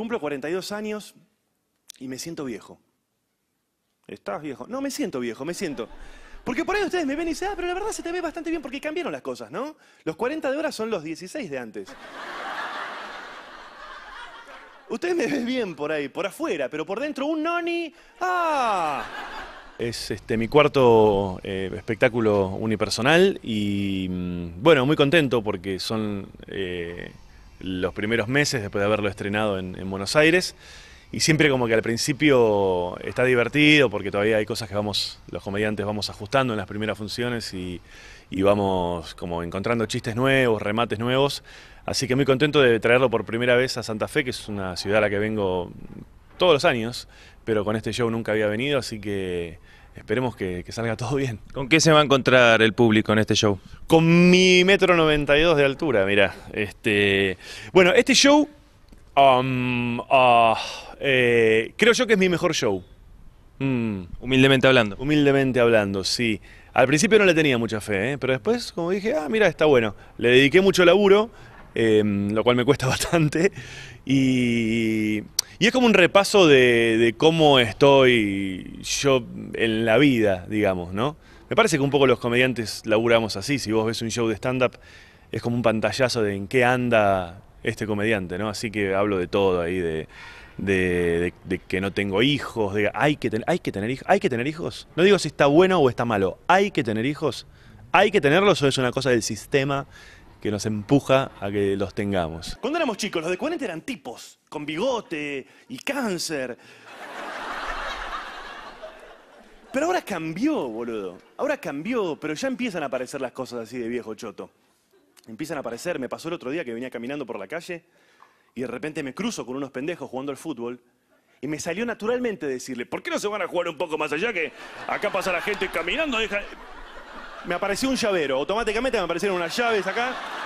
Cumplo 42 años y me siento viejo. ¿Estás viejo? No, me siento viejo, me siento. Porque por ahí ustedes me ven y dicen, ah, pero la verdad se te ve bastante bien porque cambiaron las cosas, ¿no? Los 40 de ahora son los 16 de antes. Ustedes me ven bien por ahí, por afuera, pero por dentro un noni. ¡Ah! Es este, mi cuarto eh, espectáculo unipersonal y mm, bueno, muy contento porque son eh, los primeros meses después de haberlo estrenado en, Buenos Aires. Y siempre como que al principio está divertido porque todavía hay cosas que vamos, los comediantes vamos ajustando en las primeras funciones y, y vamos como encontrando chistes nuevos, remates nuevos. Así que muy contento de traerlo por primera vez a Santa Fe, que es una ciudad a la que vengo todos los años, pero con este show nunca había venido, así que esperemos que, salga todo bien. ¿Con qué se va a encontrar el público en este show? Con mi metro 92 de altura, mira. Este, bueno, este show um, ah, eh, creo yo que es mi mejor show. Mm. Humildemente hablando. Humildemente hablando, sí. Al principio no le tenía mucha fe, ¿eh? pero después, como dije, ah, mira, está bueno. Le dediqué mucho laburo. Em, lo cual me cuesta bastante. Y, es como un repaso de, cómo estoy yo en la vida, digamos, ¿no? Me parece que un poco los comediantes laburamos así. Si vos ves un show de stand-up, es como un pantallazo de en qué anda este comediante, ¿no? Así que hablo de todo ahí, de, de, que no tengo hijos, de hay que, hay que tener hijos, hay que tener hijos. No digo si está bueno o está malo, hay que tener hijos, hay que tenerlos o es una cosa del sistema que nos empuja a que los tengamos. Cuando éramos chicos, los de 40 eran tipos, con bigote y cáncer. Pero ahora cambió, boludo. Ahora cambió, pero ya empiezan a aparecer las cosas así de viejo choto. Empiezan a aparecer. Me pasó el otro día que venía caminando por la calle y de repente me cruzo con unos pendejos jugando al fútbol. Y me salió naturalmente decirle, ¿por qué no se van a jugar un poco más allá que acá pasa la gente caminando? me apareció un llavero. Automáticamente me aparecieron unas llaves acá.